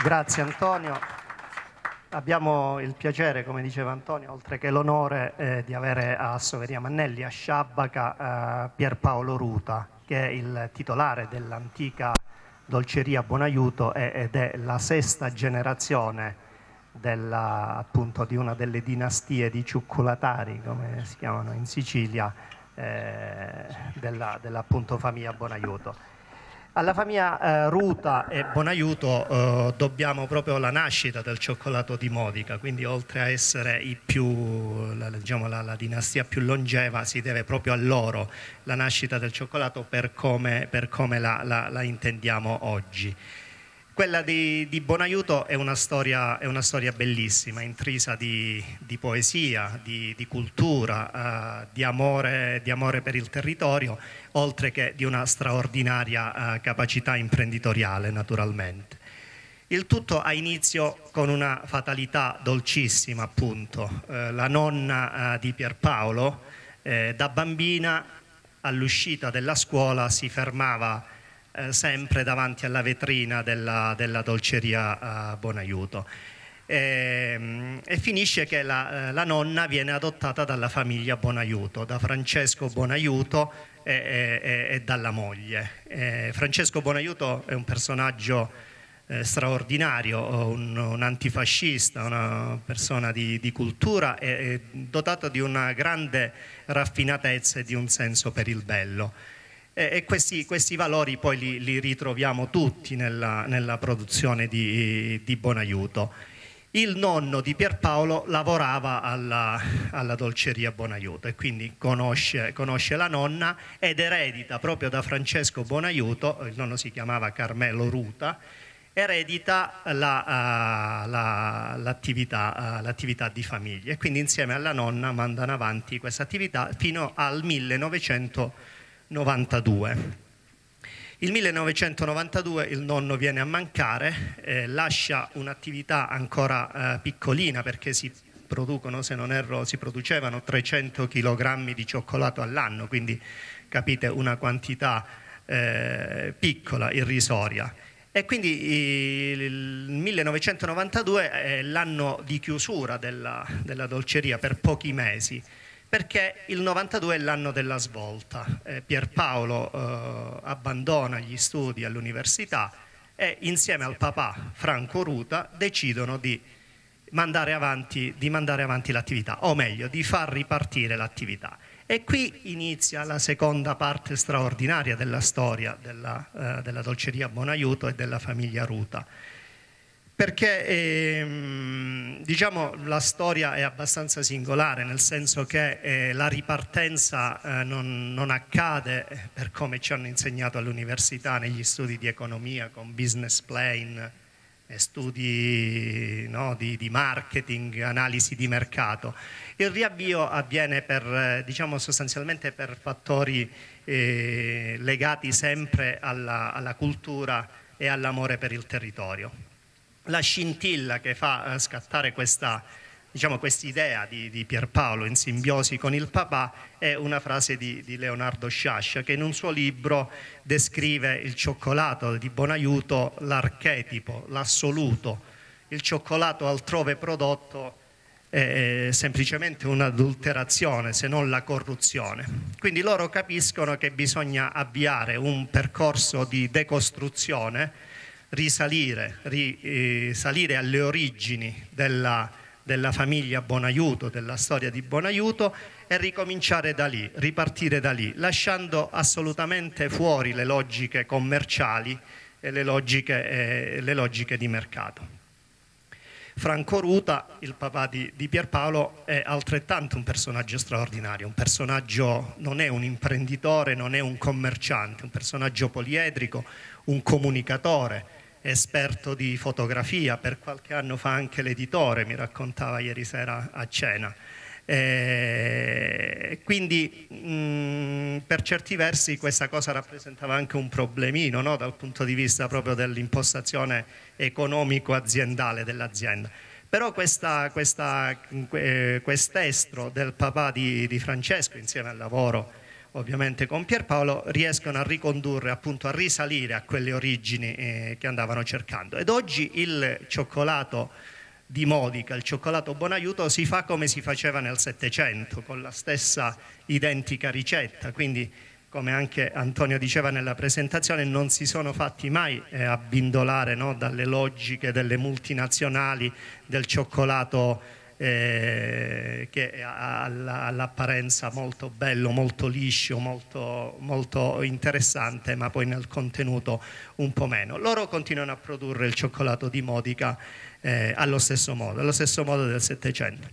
Grazie Antonio. Abbiamo il piacere, come diceva Antonio, oltre che l'onore eh, di avere a Soveria Mannelli, a Sciabaca, eh, Pierpaolo Ruta, che è il titolare dell'antica dolceria Buonaiuto ed è la sesta generazione della, appunto, di una delle dinastie di cioccolatari, come si chiamano in Sicilia, eh, della, della famiglia Buonaiuto. Alla famiglia eh, Ruta e Bonaiuto eh, dobbiamo proprio la nascita del cioccolato di Modica, quindi oltre a essere più, la, diciamo, la, la, dinastia più longeva si deve proprio a loro la nascita del cioccolato per come, per come la, la intendiamo oggi. Quella di, di Bonaiuto è una, storia, è una, storia, bellissima, intrisa di, di poesia, di, di cultura, eh, amore, di, amore, per il territorio, oltre che di una straordinaria eh, capacità imprenditoriale, naturalmente. Il tutto ha inizio con una fatalità dolcissima, appunto. Eh, la nonna eh, di Pierpaolo, eh, da bambina all'uscita della scuola, si fermava eh, sempre davanti alla vetrina della, della dolceria eh, Bonaiuto. E, ehm, e, finisce che la, eh, la, nonna viene adottata dalla famiglia Bonaiuto, da Francesco Bonaiuto e, e, e dalla moglie. Eh, Francesco Bonaiuto è un personaggio straordinario, un, un, antifascista, una persona di, di cultura e, e dotato di una grande raffinatezza e di un senso per il bello e, e questi, questi, valori poi li, li ritroviamo tutti nella, nella produzione di, di Bonaiuto. Il nonno di Pierpaolo lavorava alla, alla dolceria Bonaiuto e quindi conosce, conosce, la nonna ed eredita proprio da Francesco Bonaiuto, il nonno si chiamava Carmelo Ruta, eredita eh, l'attività, la, uh, la, uh, di famiglia e quindi insieme alla nonna mandano avanti questa attività fino al 1900. 1992. Il 1992 il nonno viene a mancare, eh, lascia un'attività ancora eh, piccolina perché si producono, se non erro, si producevano 300 kg di cioccolato all'anno, quindi capite una quantità eh, piccola, irrisoria. E quindi il 1992 è l'anno di chiusura della, della dolceria per pochi mesi perché il 92 è l'anno della svolta. Eh, Pierpaolo eh, abbandona gli studi all'università e insieme al papà Franco Ruta decidono di mandare avanti, avanti l'attività, o meglio, di far ripartire l'attività. E qui inizia la seconda parte straordinaria della storia della, eh, della dolceria Buonaiuto e della famiglia Ruta perché ehm, diciamo, la storia è abbastanza singolare, nel senso che eh, la ripartenza eh, non, non, accade eh, per come ci hanno insegnato all'università negli studi di economia con business plan, eh, studi no, di, di, marketing, analisi di mercato. Il riavvio avviene per, eh, diciamo, sostanzialmente per fattori eh, legati sempre alla, alla cultura e all'amore per il territorio la scintilla che fa eh, scattare questa diciamo, quest'idea di, di, Pierpaolo in simbiosi con il papà è una frase di, di, Leonardo Sciascia che in un suo libro descrive il cioccolato di Bonaiuto, l'archetipo, l'assoluto, il cioccolato altrove prodotto è semplicemente un'adulterazione se non la corruzione. Quindi loro capiscono che bisogna avviare un percorso di decostruzione risalire, risalire eh, alle origini della, della famiglia Bonaiuto, della storia di Bonaiuto e ricominciare da lì, ripartire da lì, lasciando assolutamente fuori le logiche commerciali e le logiche, eh, le logiche di mercato. Franco Ruta, il papà di, di, Pierpaolo, è altrettanto un personaggio straordinario, un personaggio non è un imprenditore, non è un commerciante, un personaggio poliedrico, un comunicatore, esperto di fotografia, per qualche anno fa anche l'editore, mi raccontava ieri sera a cena. Eh, quindi mh, mm, per certi versi questa cosa rappresentava anche un problemino no? dal punto di vista proprio dell'impostazione economico-aziendale dell'azienda. Però questa, questa, eh, quest'estro del papà di, di Francesco insieme al lavoro ovviamente con Pierpaolo, riescono a ricondurre, appunto a risalire a quelle origini eh, che andavano cercando. Ed oggi il cioccolato di Modica, il cioccolato Buonaiuto, si fa come si faceva nel Settecento, con la stessa identica ricetta, quindi come anche Antonio diceva nella presentazione, non si sono fatti mai eh, abbindolare no, dalle logiche delle multinazionali del cioccolato eh, che ha l'apparenza molto bello, molto liscio, molto, molto interessante, ma poi nel contenuto un po' meno. Loro continuano a produrre il cioccolato di Modica eh, allo stesso modo, allo stesso modo del Settecento.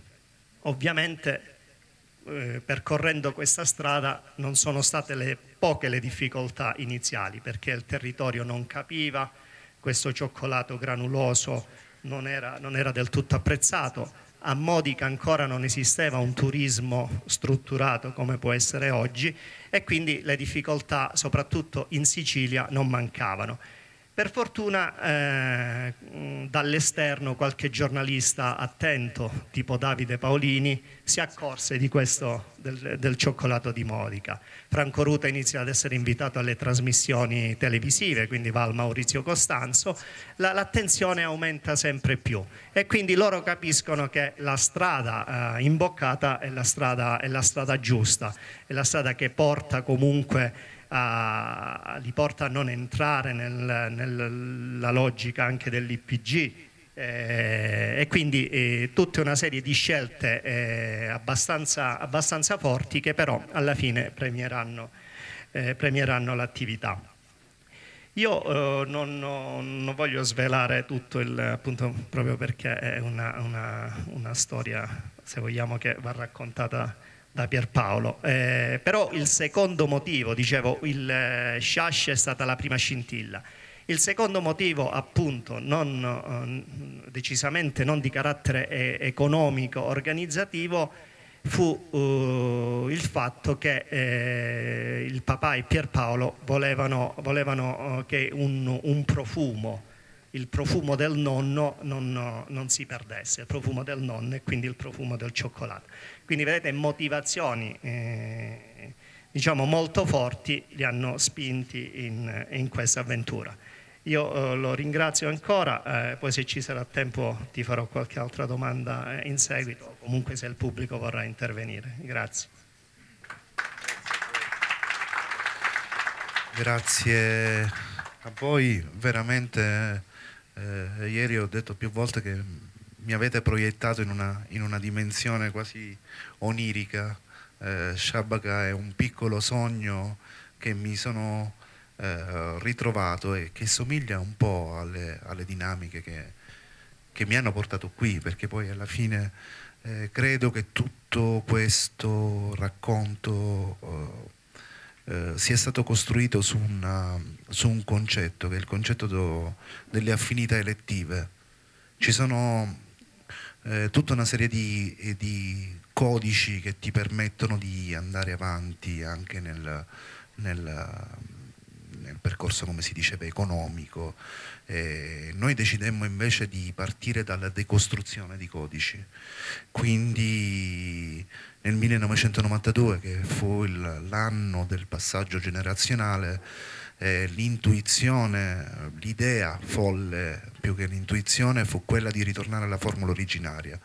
Ovviamente eh, percorrendo questa strada non sono state le poche le difficoltà iniziali perché il territorio non capiva questo cioccolato granuloso non era, non era del tutto apprezzato a Modica ancora non esisteva un turismo strutturato come può essere oggi e quindi le difficoltà soprattutto in Sicilia non mancavano. Per fortuna eh, dall'esterno qualche giornalista attento, tipo Davide Paolini, si accorse di questo del, del cioccolato di Modica. Franco Ruta inizia ad essere invitato alle trasmissioni televisive, quindi va al Maurizio Costanzo, la, l'attenzione aumenta sempre più e quindi loro capiscono che la strada eh, imboccata è la strada, è la strada giusta, è la strada che porta comunque a, li porta a non entrare nel, nella logica anche dell'IPG eh, e quindi eh, tutta una serie di scelte eh, abbastanza, abbastanza, forti che però alla fine premieranno, eh, premieranno l'attività. Io eh, non, non, voglio svelare tutto il, appunto proprio perché è una, una, una storia, se vogliamo, che va raccontata da Pierpaolo. Eh, però il secondo motivo, dicevo, il eh, Shash è stata la prima scintilla. Il secondo motivo, appunto, non, eh, decisamente non di carattere eh, economico, organizzativo, fu uh, il fatto che eh, il papà e Pierpaolo volevano, volevano eh, che un, un profumo il profumo del nonno non, non, si perdesse, il profumo del nonno e quindi il profumo del cioccolato. Quindi vedete motivazioni eh, diciamo molto forti li hanno spinti in, in questa avventura. Io eh, lo ringrazio ancora, eh, poi se ci sarà tempo ti farò qualche altra domanda eh, in seguito, comunque se il pubblico vorrà intervenire. Grazie. Grazie a voi, veramente eh, eh, ieri ho detto più volte che mi avete proiettato in una, in una dimensione quasi onirica. Eh, Shabaka è un piccolo sogno che mi sono eh, ritrovato e che somiglia un po' alle, alle dinamiche che, che, mi hanno portato qui, perché poi alla fine eh, credo che tutto questo racconto eh, eh, sia stato costruito su, una, eh, su, un concetto, che è il concetto do, delle affinità elettive. Ci sono eh, tutta una serie di, eh, di, codici che ti permettono di andare avanti anche nel, nel un percorso, come si diceva, economico. Eh, noi decidemmo invece di partire dalla decostruzione di codici. Quindi nel 1992, che fu l'anno del passaggio generazionale, eh, l'intuizione, l'idea folle più che l'intuizione fu quella di ritornare alla formula originaria.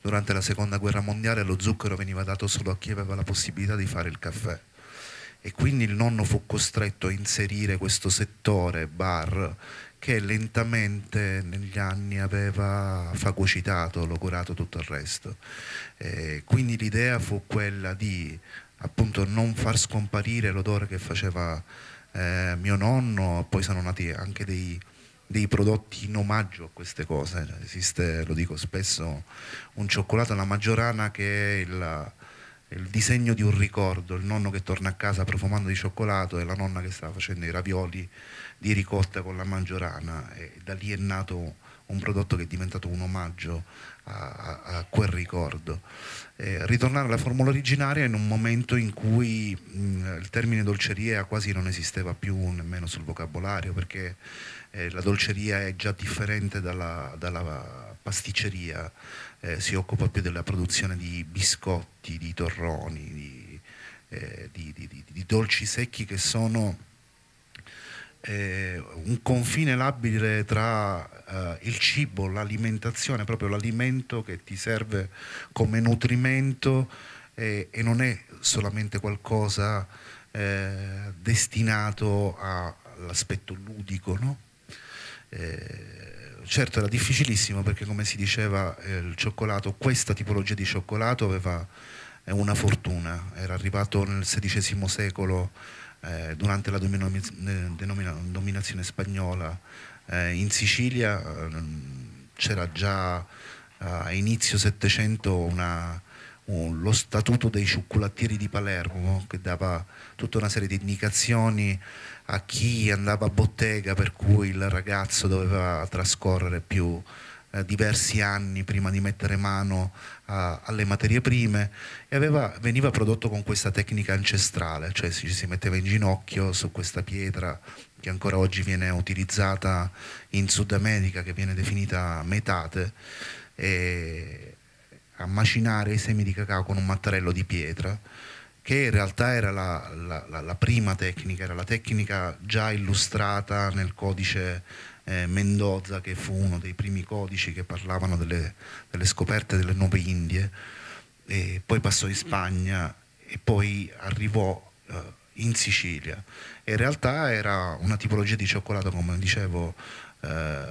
Durante la seconda guerra mondiale lo zucchero veniva dato solo a chi aveva la possibilità di fare il caffè e quindi il nonno fu costretto a inserire questo settore bar che lentamente negli anni aveva fagocitato, logorato tutto il resto. E quindi l'idea fu quella di appunto non far scomparire l'odore che faceva eh, mio nonno, poi sono nati anche dei, dei, prodotti in omaggio a queste cose. Esiste, lo dico spesso, un cioccolato alla maggiorana che è il il disegno di un ricordo, il nonno che torna a casa profumando di cioccolato e la nonna che stava facendo i ravioli di ricotta con la mangiorana e da lì è nato un prodotto che è diventato un omaggio a, a quel ricordo. Eh, ritornare alla formula originaria in un momento in cui mh, il termine dolceria quasi non esisteva più nemmeno sul vocabolario perché eh, la dolceria è già differente dalla, dalla pasticceria eh, si occupa più della produzione di biscotti, di torroni, di, eh, di, di, di dolci secchi che sono eh, un confine labile tra eh, il cibo, l'alimentazione, proprio l'alimento che ti serve come nutrimento eh, e non è solamente qualcosa eh, destinato all'aspetto ludico, no? Eh, certo era difficilissimo perché come si diceva eh, il cioccolato, questa tipologia di cioccolato aveva eh, una fortuna, era arrivato nel XVI secolo eh, durante la eh, dominazione spagnola eh, in Sicilia, eh, c'era già a inizio Settecento una, un, lo statuto dei cioccolatieri di Palermo che dava tutta una serie di indicazioni a chi andava a bottega per cui il ragazzo doveva trascorrere più eh, diversi anni prima di mettere mano a, alle materie prime e aveva, veniva prodotto con questa tecnica ancestrale, cioè ci si metteva in ginocchio su questa pietra che ancora oggi viene utilizzata in Sud America, che viene definita metate, e a macinare i semi di cacao con un mattarello di pietra che in realtà era la, la, la, la, prima tecnica, era la tecnica già illustrata nel codice eh, Mendoza, che fu uno dei primi codici che parlavano delle, delle scoperte delle nuove Indie, e poi passò in Spagna e poi arrivò eh, in Sicilia. E in realtà era una tipologia di cioccolato, come dicevo, eh,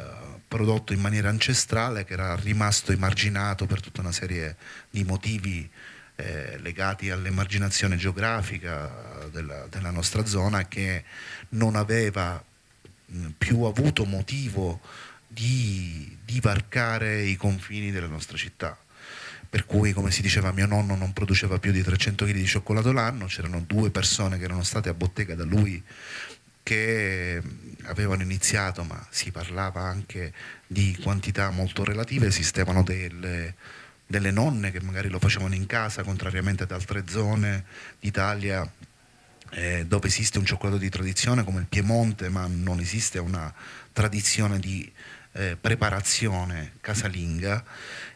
prodotto in maniera ancestrale che era rimasto emarginato per tutta una serie di motivi eh, legati all'emarginazione geografica della, della, nostra zona che non aveva mh, mm, più avuto motivo di varcare i confini della nostra città. Per cui, come si diceva, mio nonno non produceva più di 300 kg di cioccolato l'anno, c'erano due persone che erano state a bottega da lui che mm, avevano iniziato, ma si parlava anche di quantità molto relative, esistevano delle delle nonne che magari lo facevano in casa, contrariamente ad altre zone d'Italia eh, dove esiste un cioccolato di tradizione come il Piemonte, ma non esiste una tradizione di eh, preparazione casalinga.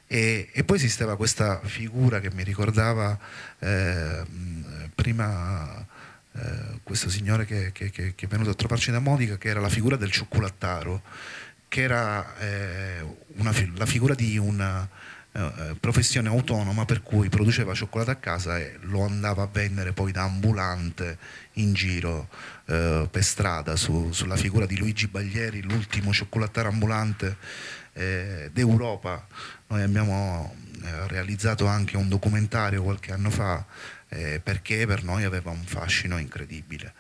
E, e, poi esisteva questa figura che mi ricordava eh, prima eh, questo signore che, che, che, è venuto a trovarci da Modica, che era la figura del cioccolattaro, che era eh, una, la figura di una eh, eh, professione autonoma per cui produceva cioccolato a casa e lo andava a vendere poi da ambulante in giro eh, per strada su, sulla figura di Luigi Baglieri, l'ultimo cioccolataro ambulante eh, d'Europa. Noi abbiamo eh, realizzato anche un documentario qualche anno fa perché per noi aveva un fascino incredibile.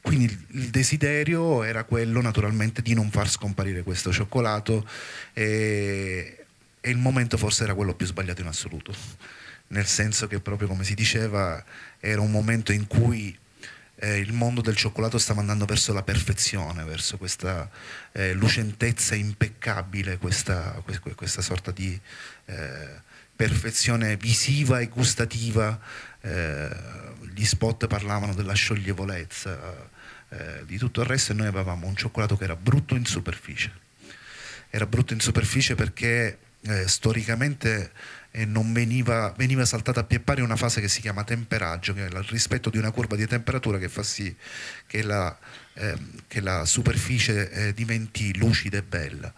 Quindi il desiderio era quello naturalmente di non far scomparire questo cioccolato e e il momento forse era quello più sbagliato in assoluto, nel senso che proprio come si diceva era un momento in cui eh, il mondo del cioccolato stava andando verso la perfezione, verso questa eh, lucentezza impeccabile, questa, questa sorta di eh, perfezione visiva e gustativa. Eh, gli spot parlavano della scioglievolezza, eh, di tutto il resto e noi avevamo un cioccolato che era brutto in superficie. Era brutto in superficie perché eh, storicamente eh, veniva, veniva, saltata a pie pari una fase che si chiama temperaggio, che è il rispetto di una curva di temperatura che fa sì che la, eh, che la superficie eh, diventi lucida e bella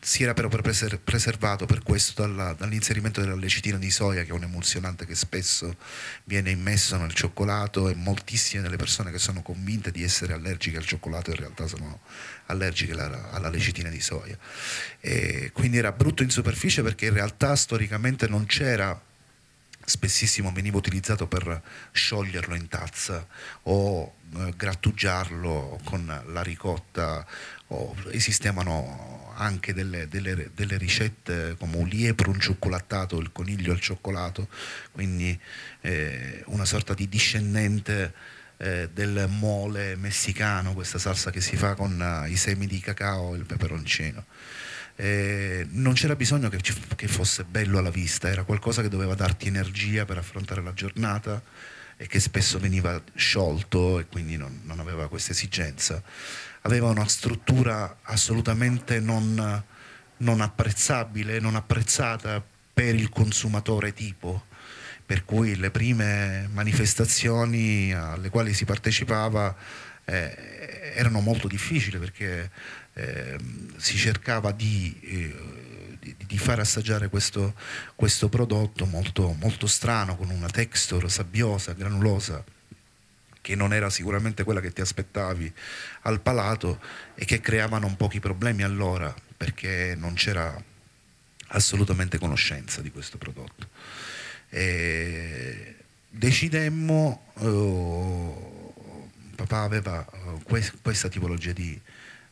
si era però preservato per questo dall'inserimento della lecitina di soia, che è un emulsionante che spesso viene immesso nel cioccolato e moltissime delle persone che sono convinte di essere allergiche al cioccolato in realtà sono allergiche alla, lecitina di soia. E quindi era brutto in superficie perché in realtà storicamente non c'era spessissimo veniva utilizzato per scioglierlo in tazza o eh, grattugiarlo con la ricotta oh, esistevano anche delle, delle, delle, ricette come un liepro, un cioccolattato, il coniglio al cioccolato, quindi eh, una sorta di discendente eh, del mole messicano, questa salsa che si fa con eh, i semi di cacao e il peperoncino. Eh, non c'era bisogno che, che fosse bello alla vista, era qualcosa che doveva darti energia per affrontare la giornata e che spesso veniva sciolto e quindi non, non aveva questa esigenza, aveva una struttura assolutamente non, non apprezzabile, non apprezzata per il consumatore tipo per cui le prime manifestazioni alle quali si partecipava eh, erano molto difficili perché eh, si cercava di eh, di, di far assaggiare questo, questo prodotto molto, molto strano, con una texture sabbiosa, granulosa, che non era sicuramente quella che ti aspettavi al palato e che creava non pochi problemi allora, perché non c'era assolutamente conoscenza di questo prodotto. E decidemmo, eh, papà aveva oh, questa tipologia di,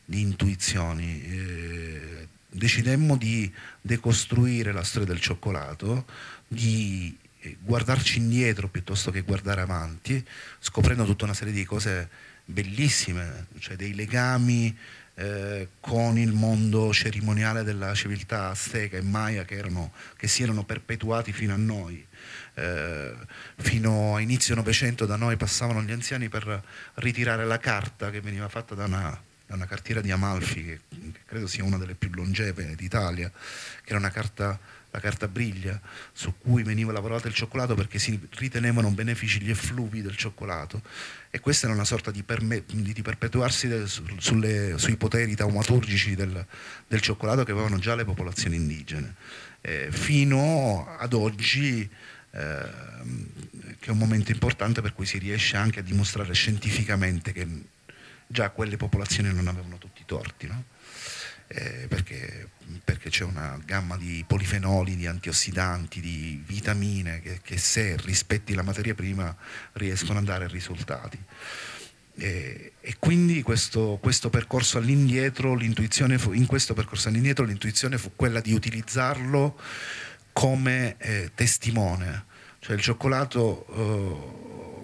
di intuizioni, eh, decidemmo di decostruire la storia del cioccolato, di eh, guardarci indietro piuttosto che guardare avanti, scoprendo tutta una serie di cose bellissime, cioè dei legami eh, con il mondo cerimoniale della civiltà azteca e maya che, erano, che si erano perpetuati fino a noi. Eh, fino a inizio Novecento da noi passavano gli anziani per ritirare la carta che veniva fatta da una da una cartiera di Amalfi, che, che credo sia una delle più longeve d'Italia, che era una carta la carta briglia su cui veniva lavorato il cioccolato perché si ritenevano benefici gli effluvi del cioccolato e questa era una sorta di, perme- di perpetuarsi del, sulle, sui poteri taumaturgici del, del, cioccolato che avevano già le popolazioni indigene eh, fino ad oggi ehm, che è un momento importante per cui si riesce anche a dimostrare scientificamente che già quelle popolazioni non avevano tutti i torti, no? eh, perché, perché, c'è una gamma di polifenoli, di antiossidanti, di vitamine che, che se rispetti la materia prima riescono a dare risultati. E, eh, e, quindi questo, questo percorso all'indietro, l'intuizione fu, in questo percorso all'indietro l'intuizione fu quella di utilizzarlo come eh, testimone, cioè il cioccolato eh,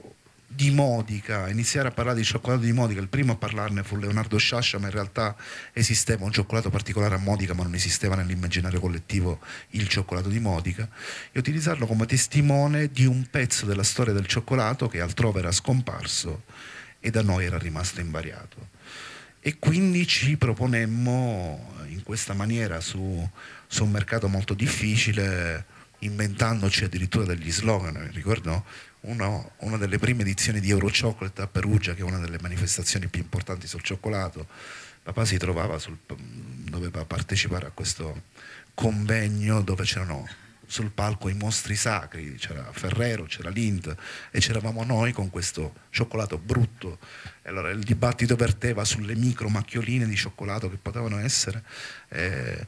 di Modica, iniziare a parlare di cioccolato di Modica, il primo a parlarne fu Leonardo Sciascia, ma in realtà esisteva un cioccolato particolare a Modica, ma non esisteva nell'immaginario collettivo il cioccolato di Modica, e utilizzarlo come testimone di un pezzo della storia del cioccolato che altrove era scomparso e da noi era rimasto invariato. E quindi ci proponemmo in questa maniera su, su un mercato molto difficile, inventandoci addirittura degli slogan, ricordo uno, una delle prime edizioni di Euro Chocolate a Perugia, che è una delle manifestazioni più importanti sul cioccolato, papà si trovava, sul, doveva partecipare a questo convegno dove c'erano sul palco i mostri sacri, c'era Ferrero, c'era Lind e c'eravamo noi con questo cioccolato brutto. E allora il dibattito verteva sulle micro macchioline di cioccolato che potevano essere, eh,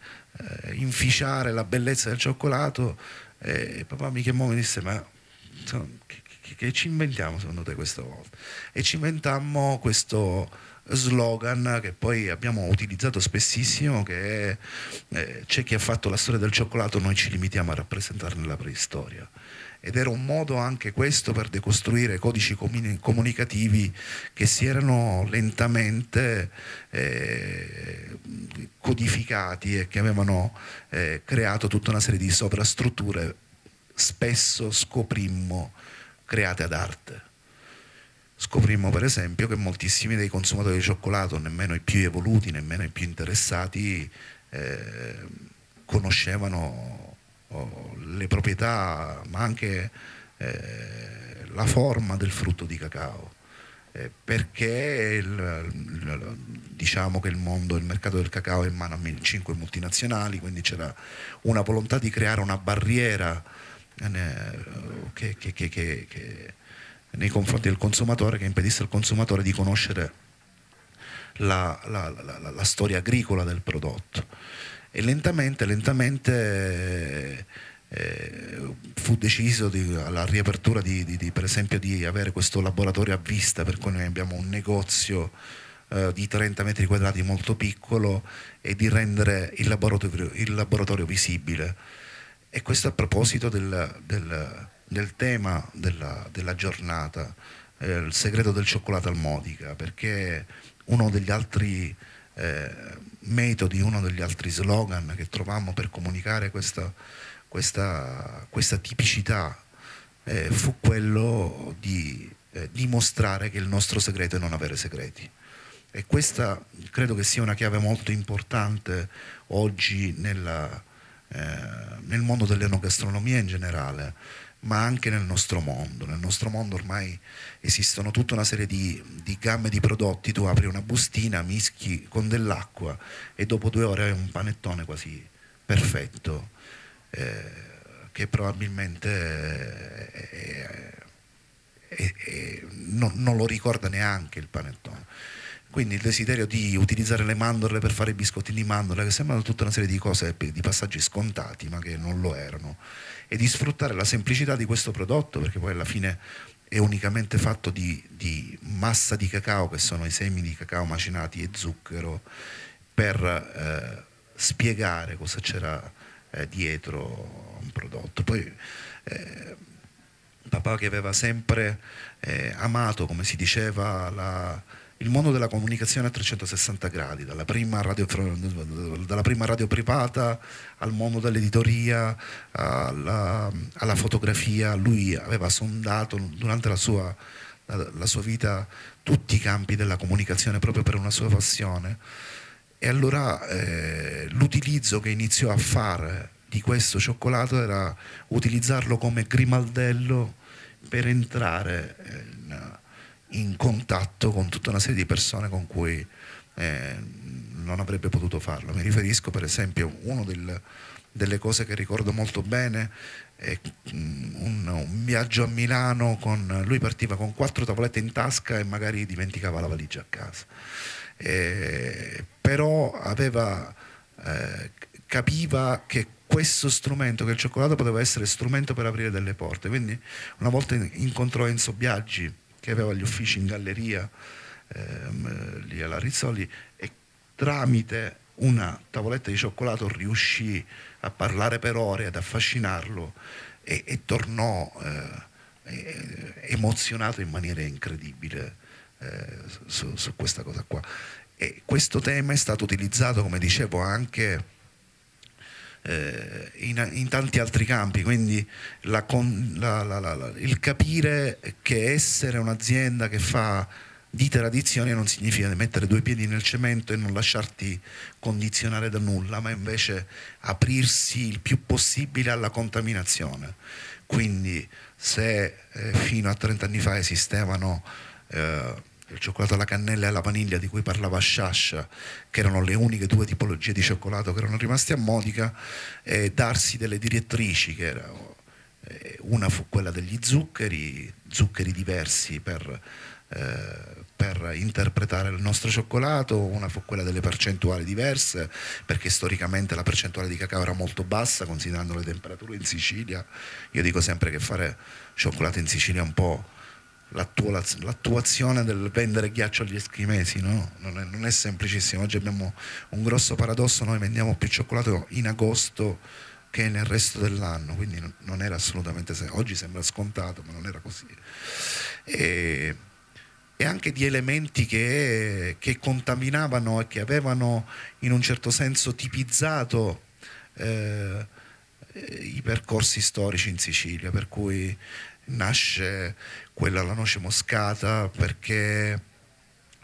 eh, inficiare la bellezza del cioccolato e papà mi chiamò e mi disse ma insomma, che che ci inventiamo secondo te questa volta? E ci inventammo questo slogan che poi abbiamo utilizzato spessissimo che è eh, c'è chi ha fatto la storia del cioccolato, noi ci limitiamo a rappresentarne la preistoria. Ed era un modo anche questo per decostruire codici comunicativi che si erano lentamente eh, codificati e che avevano eh, creato tutta una serie di sovrastrutture. Spesso scoprimmo create ad arte. Scoprimmo per esempio che moltissimi dei consumatori di cioccolato, nemmeno i più evoluti, nemmeno i più interessati, eh, conoscevano oh, le proprietà, ma anche eh, la forma del frutto di cacao. Eh, perché il, diciamo che il mondo, il mercato del cacao è in mano a 5 multinazionali, quindi c'era una volontà di creare una barriera eh, che, che, che, nei confronti del consumatore che impedisse al consumatore di conoscere la, la, la, la storia agricola del prodotto. E lentamente, lentamente eh, eh, fu deciso di, alla riapertura di, di, di, per esempio di avere questo laboratorio a vista per cui noi abbiamo un negozio eh, di 30 metri quadrati molto piccolo e di rendere il laboratorio, il laboratorio visibile e questo a proposito del, del, del tema della, della giornata, eh, il segreto del cioccolato al Modica, perché uno degli altri eh, metodi, uno degli altri slogan che trovammo per comunicare questa, questa, questa tipicità eh, fu quello di eh, dimostrare che il nostro segreto è non avere segreti. E questa credo che sia una chiave molto importante oggi nella, eh, nel mondo dell'enogastronomia in generale, ma anche nel nostro mondo. Nel nostro mondo ormai esistono tutta una serie di, di gamme di prodotti, tu apri una bustina, mischi con dell'acqua e dopo due ore hai un panettone quasi perfetto, eh, che probabilmente eh, è, è, è, non, non lo ricorda neanche il panettone. Quindi il desiderio di utilizzare le mandorle per fare i biscotti di mandorle, che sembrano tutta una serie di cose, di passaggi scontati, ma che non lo erano, e di sfruttare la semplicità di questo prodotto, perché poi alla fine è unicamente fatto di, di massa di cacao, che sono i semi di cacao macinati e zucchero, per eh, spiegare cosa c'era eh, dietro un prodotto. Poi, eh, papà che aveva sempre eh, amato, come si diceva, la, il mondo della comunicazione a 360 gradi, dalla prima radio, dalla prima radio privata al mondo dell'editoria, alla, alla, fotografia, lui aveva sondato durante la sua, la, sua vita tutti i campi della comunicazione proprio per una sua passione. E allora eh, l'utilizzo che iniziò a fare di questo cioccolato era utilizzarlo come grimaldello per entrare eh, in contatto con tutta una serie di persone con cui eh, non avrebbe potuto farlo. Mi riferisco per esempio a una del, delle cose che ricordo molto bene è mm, un, un, viaggio a Milano con lui partiva con quattro tavolette in tasca e magari dimenticava la valigia a casa. Eh, però aveva, eh, capiva che questo strumento, che il cioccolato poteva essere strumento per aprire delle porte. Quindi una volta incontrò Enzo Biaggi che aveva gli uffici in galleria ehm, lì alla Rizzoli e tramite una tavoletta di cioccolato riuscì a parlare per ore, ad affascinarlo e, e tornò eh, emozionato in maniera incredibile eh, su, su questa cosa qua. E questo tema è stato utilizzato, come dicevo, anche eh, in, in, tanti altri campi, quindi la, la, la, il capire che essere un'azienda che fa di tradizione non significa mettere due piedi nel cemento e non lasciarti condizionare da nulla, ma invece aprirsi il più possibile alla contaminazione. Quindi se eh, fino a 30 anni fa esistevano eh, il cioccolato alla cannella e alla vaniglia di cui parlava Sciascia, che erano le uniche due tipologie di cioccolato che erano rimaste a modica, e darsi delle direttrici che erano, eh, una fu quella degli zuccheri, zuccheri diversi per, eh, per interpretare il nostro cioccolato, una fu quella delle percentuali diverse, perché storicamente la percentuale di cacao era molto bassa considerando le temperature in Sicilia, io dico sempre che fare cioccolato in Sicilia è un po' l'attuazione del vendere ghiaccio agli eschimesi, no? non, è, non, è, semplicissimo. Oggi abbiamo un grosso paradosso, noi vendiamo più cioccolato in agosto che nel resto dell'anno, quindi non era assolutamente Oggi sembra scontato, ma non era così. E, e anche di elementi che, che, contaminavano e che avevano in un certo senso tipizzato eh, i percorsi storici in Sicilia, per cui nasce quella la noce moscata perché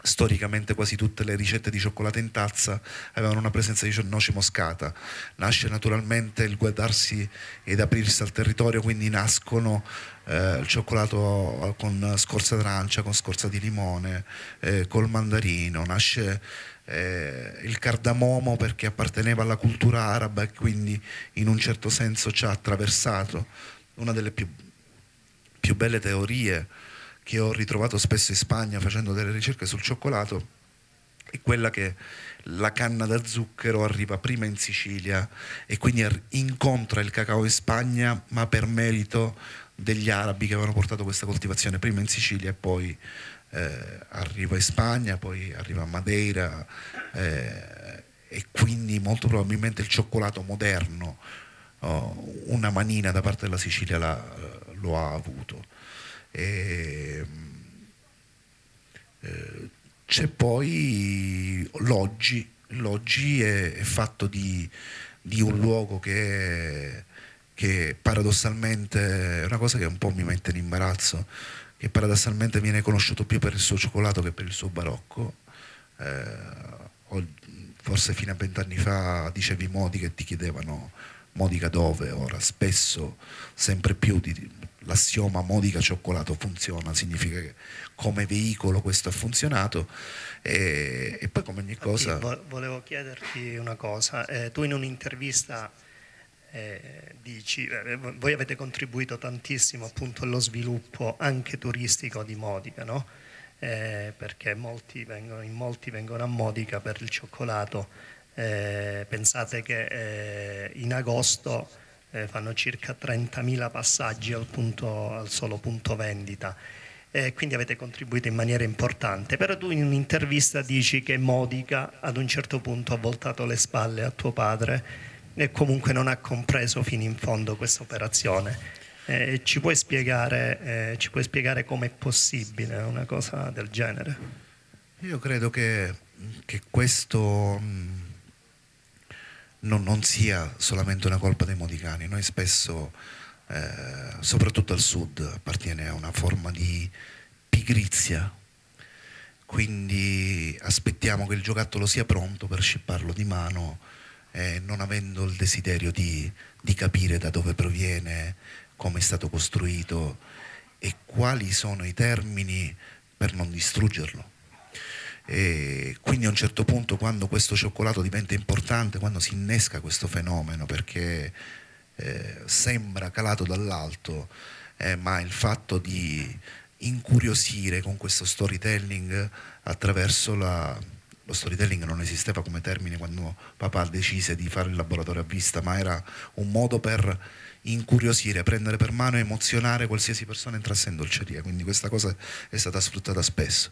storicamente quasi tutte le ricette di cioccolato in tazza avevano una presenza di noce moscata. Nasce naturalmente il guardarsi ed aprirsi al territorio, quindi nascono eh, il cioccolato con scorza d'arancia, con scorza di limone, eh, col mandarino, nasce eh, il cardamomo perché apparteneva alla cultura araba e quindi in un certo senso ci ha attraversato una delle più più belle teorie che ho ritrovato spesso in Spagna facendo delle ricerche sul cioccolato è quella che la canna da zucchero arriva prima in Sicilia e quindi incontra il cacao in Spagna, ma per merito degli arabi che avevano portato questa coltivazione prima in Sicilia e poi eh, arriva in Spagna, poi arriva a Madeira eh, e quindi molto probabilmente il cioccolato moderno, oh, una manina da parte della Sicilia la, lo ha avuto. E, eh, c'è poi l'oggi, l'oggi è, è fatto di, di, un luogo che, che paradossalmente è una cosa che un po' mi mette in imbarazzo, che paradossalmente viene conosciuto più per il suo cioccolato che per il suo barocco. Eh, forse fino a vent'anni fa dicevi Modica e ti chiedevano Modica dove, ora spesso sempre più ti, l'assioma modica cioccolato funziona, significa che come veicolo questo ha funzionato e, e poi come ogni cosa... volevo chiederti una cosa, eh, tu in un'intervista eh, dici, eh, eh voi avete contribuito tantissimo appunto allo sviluppo anche turistico di Modica, no? Eh, perché molti vengono, in molti vengono a Modica per il cioccolato, eh, pensate che in agosto eh, fanno circa 30.000 passaggi al, punto, al solo punto vendita. Eh, quindi avete contribuito in maniera importante. Però tu in un'intervista dici che Modica ad un certo punto ha voltato le spalle a tuo padre e comunque non ha compreso fino in fondo questa operazione. Eh, ci, puoi spiegare, eh, ci puoi spiegare com'è possibile una cosa del genere? Io credo che, che questo mm, non, non sia solamente una colpa dei modicani. Noi spesso, eh, soprattutto al sud, appartiene a una forma di pigrizia, quindi aspettiamo che il giocattolo sia pronto per scipparlo di mano, eh, non avendo il desiderio di, di capire da dove proviene, come è stato costruito e quali sono i termini per non distruggerlo. E quindi a un certo punto quando questo cioccolato diventa importante, quando si innesca questo fenomeno, perché eh, sembra calato dall'alto, eh, ma il fatto di incuriosire con questo storytelling attraverso la... Lo storytelling non esisteva come termine quando papà decise di fare il laboratorio a vista, ma era un modo per incuriosire, prendere per mano e emozionare qualsiasi persona entrasse in dolceria, quindi questa cosa è stata sfruttata spesso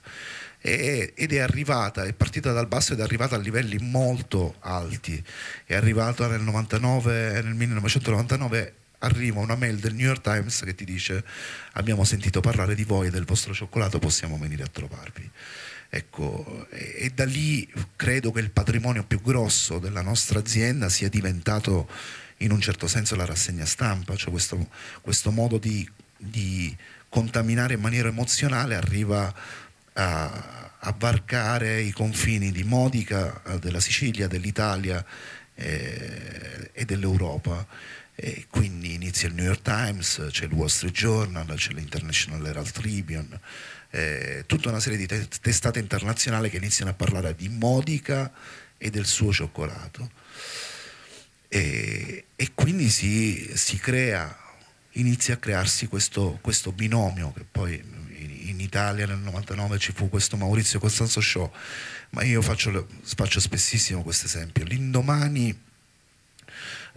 e, ed è arrivata, è partita dal basso ed è arrivata a livelli molto alti, è arrivata nel, 99, nel 1999 arriva una mail del New York Times che ti dice abbiamo sentito parlare di voi e del vostro cioccolato, possiamo venire a trovarvi. Ecco, e, e, da lì credo che il patrimonio più grosso della nostra azienda sia diventato in un certo senso la rassegna stampa, cioè questo, questo modo di, di, contaminare in maniera emozionale arriva a, a varcare i confini di Modica, della Sicilia, dell'Italia eh, e dell'Europa. E quindi inizia il New York Times, c'è il Wall Street Journal, c'è l'International Herald Tribune, eh, tutta una serie di te- testate internazionali che iniziano a parlare di Modica e del suo cioccolato. E, e quindi si, si, crea, inizia a crearsi questo, questo binomio che poi in Italia nel 99 ci fu questo Maurizio Costanzo Show, ma io faccio, faccio spessissimo questo esempio. L'indomani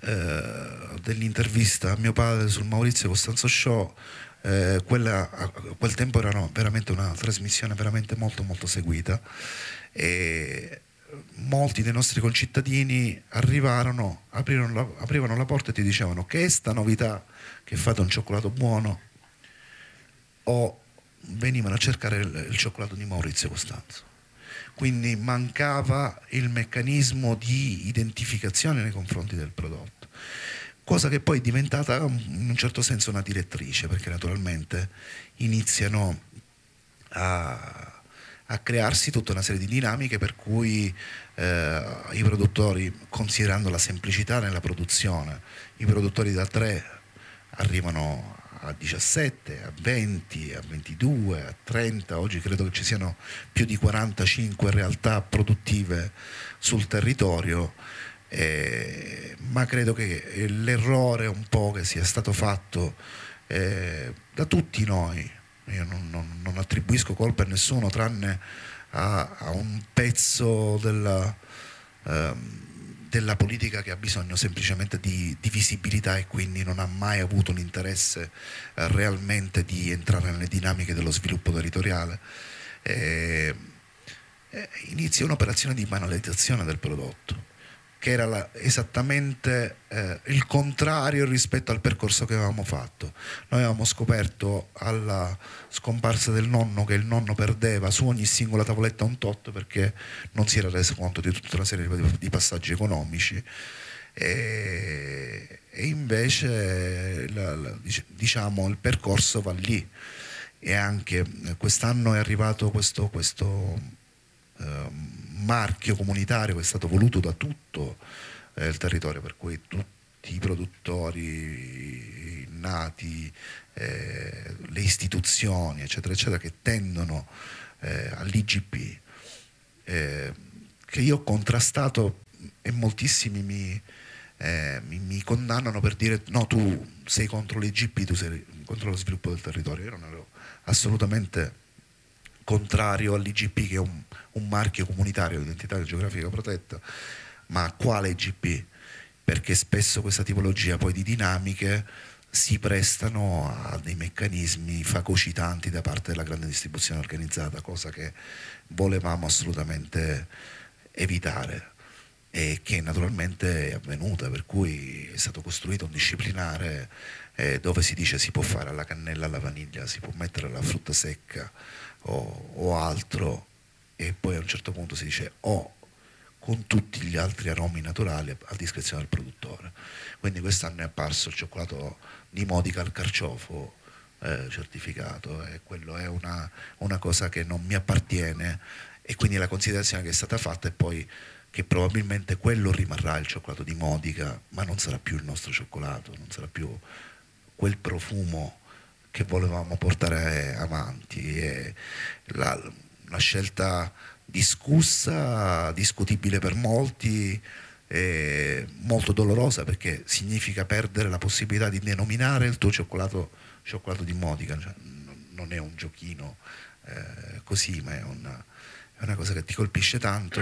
eh, dell'intervista a mio padre sul Maurizio Costanzo Show, eh, quella, a quel tempo era veramente una trasmissione veramente molto molto seguita e molti dei nostri concittadini arrivarono, aprirono la, aprivano la porta e ti dicevano che è sta novità che fate un cioccolato buono o venivano a cercare il, il cioccolato di Maurizio Costanzo. Quindi mancava il meccanismo di identificazione nei confronti del prodotto, cosa che poi è diventata um, in un certo senso una direttrice, perché naturalmente iniziano a a crearsi tutta una serie di dinamiche per cui eh, i produttori, considerando la semplicità nella produzione, i produttori da 3 arrivano a 17, a 20, a 22, a 30, oggi credo che ci siano più di 45 realtà produttive sul territorio, eh, ma credo che l'errore un po' che sia stato fatto eh, da tutti noi, io non, non, non attribuisco colpe a nessuno tranne a, a un pezzo della, eh, della, politica che ha bisogno semplicemente di, di, visibilità e quindi non ha mai avuto l'interesse eh, realmente di entrare nelle dinamiche dello sviluppo territoriale. E, e inizia un'operazione di banalizzazione del prodotto che era la, esattamente eh, il contrario rispetto al percorso che avevamo fatto. Noi avevamo scoperto alla scomparsa del nonno che il nonno perdeva su ogni singola tavoletta un tot perché non si era reso conto di tutta una serie di, di passaggi economici. E, e invece la, la, diciamo, il percorso va lì. E anche eh, quest'anno è arrivato questo... questo um, marchio comunitario che è stato voluto da tutto eh, il territorio, per cui tutti i produttori nati, eh, le istituzioni, eccetera, eccetera, che tendono eh, all'IGP, eh, che io ho contrastato e moltissimi mi, eh, mi, mi, condannano per dire no, tu sei contro l'IGP, tu sei contro lo sviluppo del territorio. Io non avevo assolutamente contrario all'IGP che è un, un marchio comunitario di identità geografica protetta, ma quale IGP? Perché spesso questa tipologia poi di dinamiche si prestano a dei meccanismi facocitanti da parte della grande distribuzione organizzata, cosa che volevamo assolutamente evitare e che naturalmente è avvenuta, per cui è stato costruito un disciplinare eh, dove si dice si può fare alla cannella alla vaniglia, si può mettere la frutta secca, o, o altro e poi a un certo punto si dice o oh, con tutti gli altri aromi naturali a discrezione del produttore. Quindi quest'anno è apparso il cioccolato di Modica al carciofo eh, certificato e quello è una, una, cosa che non mi appartiene e quindi la considerazione che è stata fatta è poi che probabilmente quello rimarrà il cioccolato di Modica, ma non sarà più il nostro cioccolato, non sarà più quel profumo che volevamo portare avanti. E la, una scelta discussa, discutibile per molti, molto dolorosa perché significa perdere la possibilità di denominare il tuo cioccolato, cioccolato di Modica. Cioè, non è un giochino eh, così, ma è una, è una, cosa che ti colpisce tanto.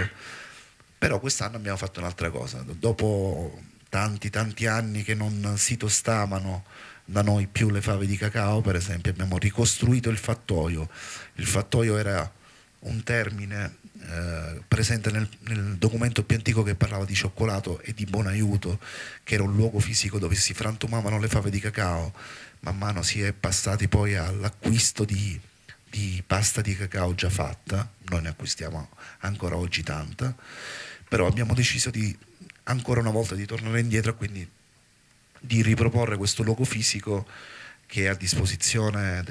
Però quest'anno abbiamo fatto un'altra cosa. Dopo tanti, tanti anni che non si tostavano da noi più le fave di cacao, per esempio abbiamo ricostruito il fattoio. Il fattoio era un termine eh, presente nel, nel, documento più antico che parlava di cioccolato e di buon aiuto, che era un luogo fisico dove si frantumavano le fave di cacao. Man mano si è passati poi all'acquisto di, di pasta di cacao già fatta, noi ne acquistiamo ancora oggi tanta, però abbiamo deciso di ancora una volta di tornare indietro, quindi di riproporre questo luogo fisico che è a disposizione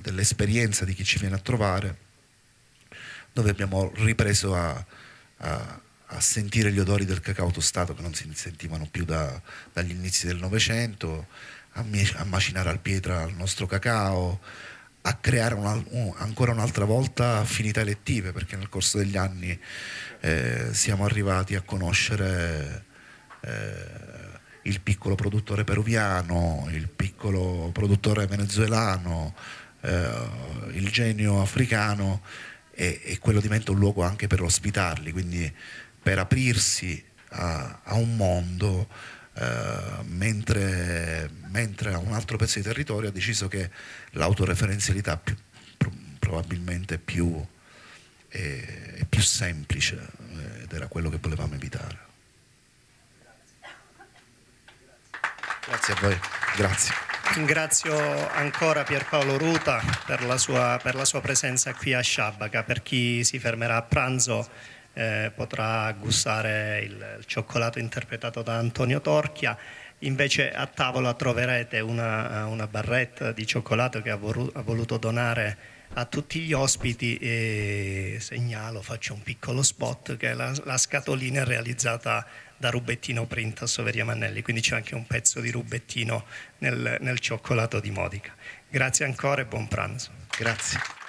dell'esperienza di chi ci viene a trovare, dove abbiamo ripreso a, a, a sentire gli odori del cacao tostato che non si sentivano più da, dagli inizi del Novecento, a, a, macinare al pietra il nostro cacao, a creare una, un, ancora un'altra volta affinità elettive, perché nel corso degli anni eh, siamo arrivati a conoscere... Eh, il piccolo produttore peruviano, il piccolo produttore venezuelano, eh, il genio africano e, e, quello diventa un luogo anche per ospitarli, quindi per aprirsi a, a un mondo. Uh, mentre, mentre, un altro pezzo di territorio ha deciso che l'autoreferenzialità più, pr- probabilmente più, è, eh, è più semplice eh, ed era quello che volevamo evitare. Grazie a voi. Grazie. Ringrazio ancora Pierpaolo Ruta per la sua, per la sua presenza qui a Sciabaca. Per chi si fermerà a pranzo eh, potrà gustare il, il cioccolato interpretato da Antonio Torchia. Invece a tavola troverete una, una, barretta di cioccolato che ha voluto donare a tutti gli ospiti e segnalo, faccio un piccolo spot, che la, la scatolina è realizzata da Rubettino Print a Soveria Mannelli, quindi c'è anche un pezzo di Rubettino nel, nel cioccolato di Modica. Grazie ancora e buon pranzo. Grazie.